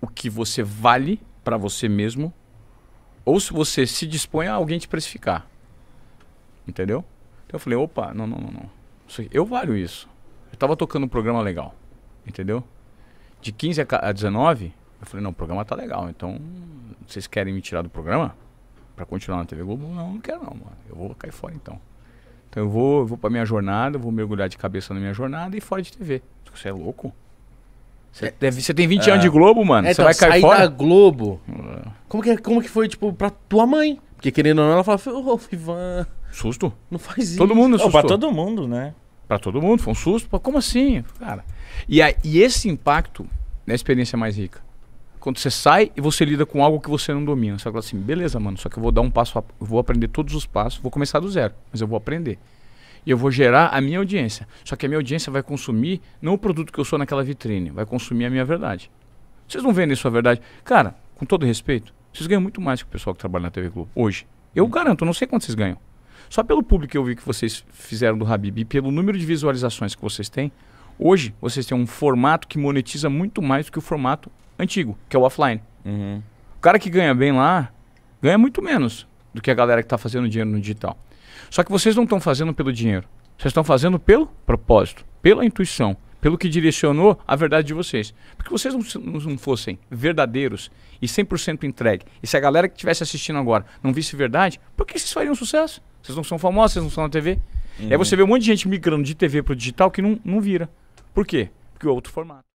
o que você vale para você mesmo ou se você se dispõe a alguém te precificar. Entendeu? Então eu falei, opa, não, não, não, não. Eu valho isso. Eu tava tocando um programa legal. Entendeu? De 15 a 19, eu falei, não, o programa tá legal. Então, vocês querem me tirar do programa? para continuar na TV Globo? Não, não quero não, mano. Eu vou cair fora então. Então eu vou, eu vou pra minha jornada, vou mergulhar de cabeça na minha jornada e fora de TV. Você é louco? Você, tem 20 é. anos de é. Globo, mano. É, você então, vai cair fora? da Globo. É. Como que, é, como que foi, tipo, pra tua mãe? Porque querendo ou não, ela fala, ô, oh, Ivan... Susto. Não faz isso. Todo mundo assustou. Oh, pra todo mundo, né? Pra todo mundo, foi um susto. Pô, como assim, cara? E, a, e esse impacto na experiência mais rica. Quando você sai e você lida com algo que você não domina. Você fala assim, beleza, mano, só que eu vou dar um passo, a, vou aprender todos os passos, vou começar do zero, mas eu vou aprender e eu vou gerar a minha audiência. Só que a minha audiência vai consumir não o produto que eu sou naquela vitrine, vai consumir a minha verdade. Vocês não vendem sua verdade. Cara, com todo respeito, vocês ganham muito mais que o pessoal que trabalha na TV Globo hoje. Eu hum. garanto, não sei quanto vocês ganham. Só pelo público que eu vi que vocês fizeram do Habib e pelo número de visualizações que vocês têm, hoje vocês têm um formato que monetiza muito mais do que o formato antigo, que é o offline. Uhum. O cara que ganha bem lá, ganha muito menos do que a galera que está fazendo dinheiro no digital. Só que vocês não estão fazendo pelo dinheiro. Vocês estão fazendo pelo propósito, pela intuição, pelo que direcionou a verdade de vocês. Porque vocês não, não fossem verdadeiros e 100% entregue, e se a galera que estivesse assistindo agora não visse verdade, por que vocês fariam sucesso? Vocês não são famosos, vocês não são na TV. Uhum. E aí uhum. você vê um monte de gente migrando de TV para o digital que não, não vira. Por quê? Porque o outro formato.